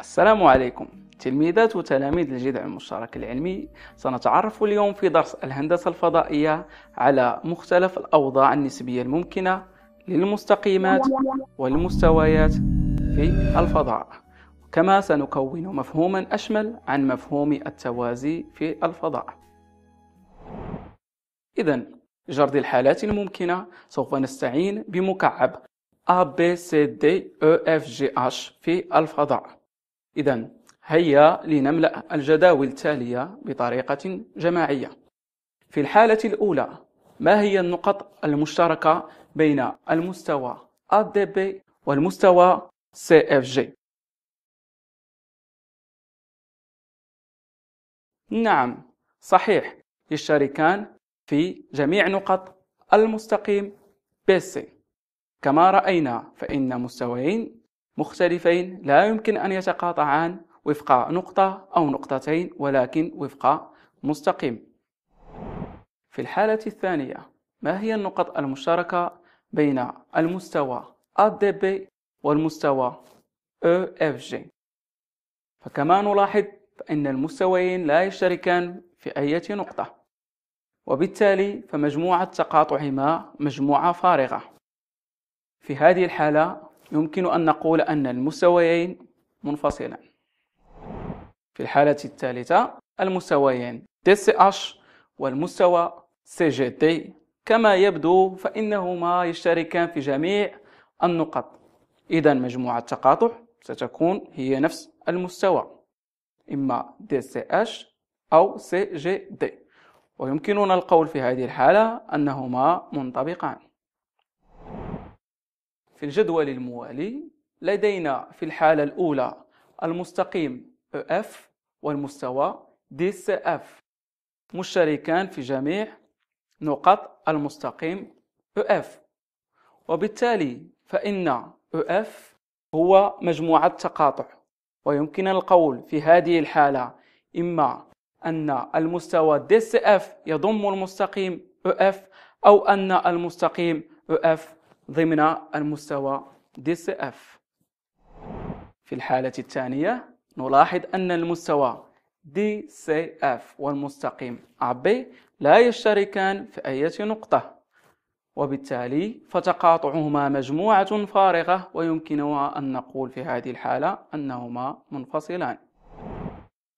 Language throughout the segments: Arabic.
السلام عليكم تلميذات وتلاميذ الجذع المشترك العلمي سنتعرف اليوم في درس الهندسة الفضائية على مختلف الأوضاع النسبية الممكنة للمستقيمات والمستويات في الفضاء كما سنكون مفهوما أشمل عن مفهوم التوازي في الفضاء إذا جرد الحالات الممكنة سوف نستعين بمكعب A, B, C, D, E, F, G, H في الفضاء إذا هيا لنملأ الجداول التالية بطريقة جماعية. في الحالة الأولى ما هي النقط المشتركة بين المستوى ADB والمستوى CFG؟ نعم صحيح يشتركان في جميع نقط المستقيم BC كما رأينا فإن مستويين مختلفين لا يمكن أن يتقاطعان وفق نقطة أو نقطتين ولكن وفق مستقيم في الحالة الثانية ما هي النقط المشتركة بين المستوى ADB والمستوى EFG فكما نلاحظ فإن المستويين لا يشتركان في أي نقطة وبالتالي فمجموعة تقاطعهما مجموعة فارغة في هذه الحالة يمكن أن نقول أن المستويين منفصلان في الحالة الثالثة المستويين DCH والمستوى CGT كما يبدو فإنهما يشتركان في جميع النقط إذا مجموعة التقاطع ستكون هي نفس المستوى إما DCH أو CGD ويمكننا القول في هذه الحالة أنهما منطبقان في الجدول الموالي لدينا في الحالة الأولى المستقيم EF والمستوى DCF e مشتركان في جميع نقط المستقيم EF وبالتالي فإن EF هو مجموعة تقاطع ويمكن القول في هذه الحالة إما أن المستوى DCF e يضم المستقيم EF أو أن المستقيم EF ضمن المستوى دي سي اف في الحالة الثانية نلاحظ أن المستوى دي سي اف والمستقيم عبي لا يشتركان في أي نقطة وبالتالي فتقاطعهما مجموعة فارغة ويمكننا أن نقول في هذه الحالة أنهما منفصلان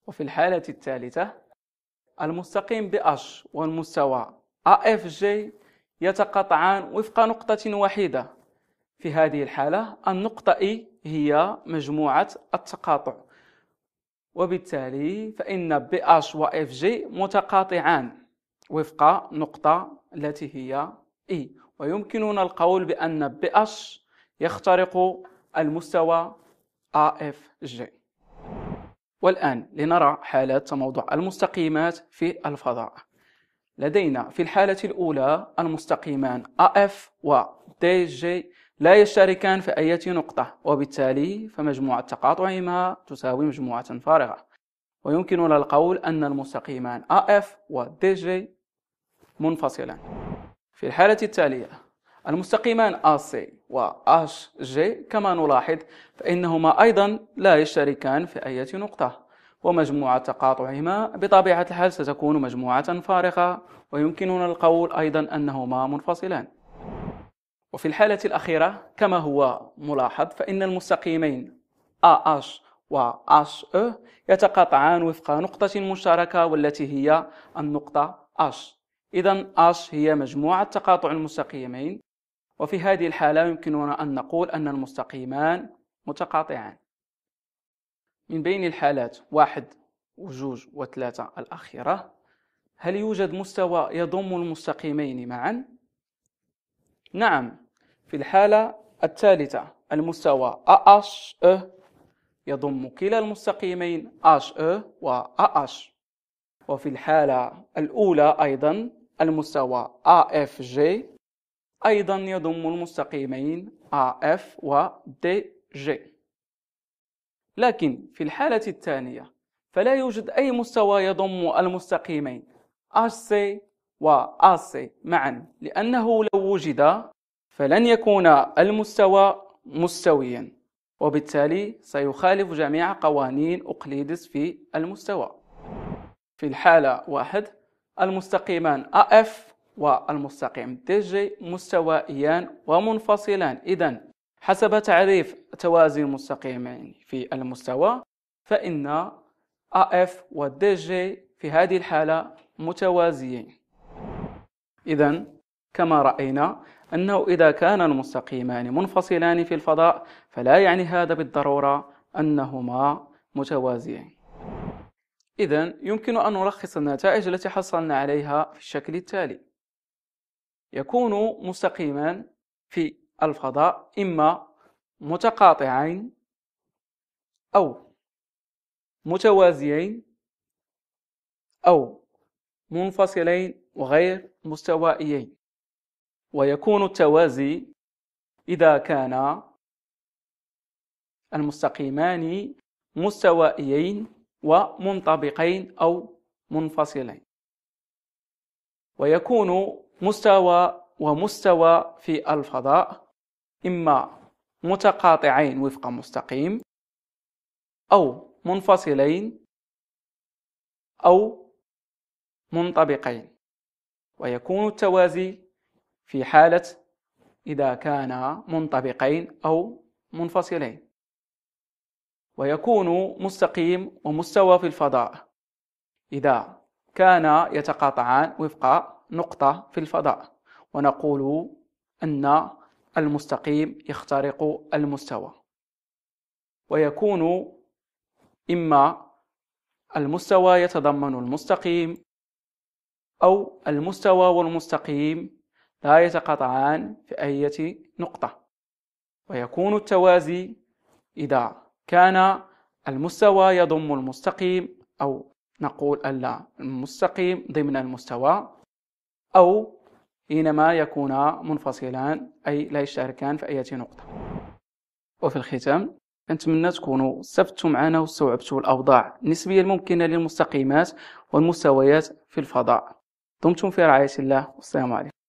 وفي الحالة الثالثة المستقيم بأش والمستوى AFG يتقاطعان وفق نقطة واحدة في هذه الحالة النقطة E هي مجموعة التقاطع وبالتالي فإن BH و FG متقاطعان وفق نقطة التي هي E ويمكننا القول بأن BH يخترق المستوى AFG والآن لنرى حالات تموضع المستقيمات في الفضاء لدينا في الحالة الأولى المستقيمان AF و DG لا يشتركان في أي نقطة وبالتالي فمجموعة تقاطعهما تساوي مجموعة فارغة ويمكننا القول أن المستقيمان AF و DG منفصلان في الحالة التالية المستقيمان AC و HG كما نلاحظ فإنهما أيضا لا يشتركان في أي نقطة ومجموعة تقاطعهما بطبيعة الحال ستكون مجموعة فارغة ويمكننا القول أيضا أنهما منفصلان وفي الحالة الأخيرة كما هو ملاحظ فإن المستقيمين AH و HE يتقاطعان وفق نقطة مشتركة والتي هي النقطة H إذا H هي مجموعة تقاطع المستقيمين وفي هذه الحالة يمكننا أن نقول أن المستقيمان متقاطعان من بين الحالات واحد وجوج وثلاثة الأخيرة هل يوجد مستوى يضم المستقيمين معا؟ نعم في الحالة الثالثة المستوى أ يضم كلا المستقيمين أش أ و أأش وفي الحالة الأولى أيضا المستوى جي أيضا يضم المستقيمين أف و جي لكن في الحالة الثانية فلا يوجد أي مستوى يضم المستقيمين HC و AC معا لأنه لو وجد فلن يكون المستوى مستويا وبالتالي سيخالف جميع قوانين أقليدس في المستوى في الحالة واحد المستقيمان AF والمستقيم DJ مستوائيان ومنفصلان إذا حسب تعريف توازي المستقيمين في المستوى فإن AF و DG في هذه الحالة متوازيين إذا كما رأينا أنه إذا كان المستقيمان منفصلان في الفضاء فلا يعني هذا بالضرورة أنهما متوازيين إذا يمكن أن نلخص النتائج التي حصلنا عليها في الشكل التالي يكون مستقيمان في الفضاء إما متقاطعين أو متوازيين أو منفصلين وغير مستوائيين ويكون التوازي إذا كان المستقيمان مستوائيين ومنطبقين أو منفصلين ويكون مستوى ومستوى في الفضاء إما متقاطعين وفق مستقيم أو منفصلين أو منطبقين ويكون التوازي في حالة إذا كان منطبقين أو منفصلين ويكون مستقيم ومستوى في الفضاء إذا كان يتقاطعان وفق نقطة في الفضاء ونقول أن المستقيم يخترق المستوى ويكون إما المستوى يتضمن المستقيم أو المستوى والمستقيم لا يتقاطعان في أي نقطة ويكون التوازي إذا كان المستوى يضم المستقيم أو نقول المستقيم ضمن المستوى أو حينما يكونا منفصلان أي لا يشتركان في أي نقطة وفي الختام نتمنى تكونوا استفدتوا معنا واستوعبتوا الأوضاع النسبية الممكنة للمستقيمات والمستويات في الفضاء دمتم في رعاية الله والسلام عليكم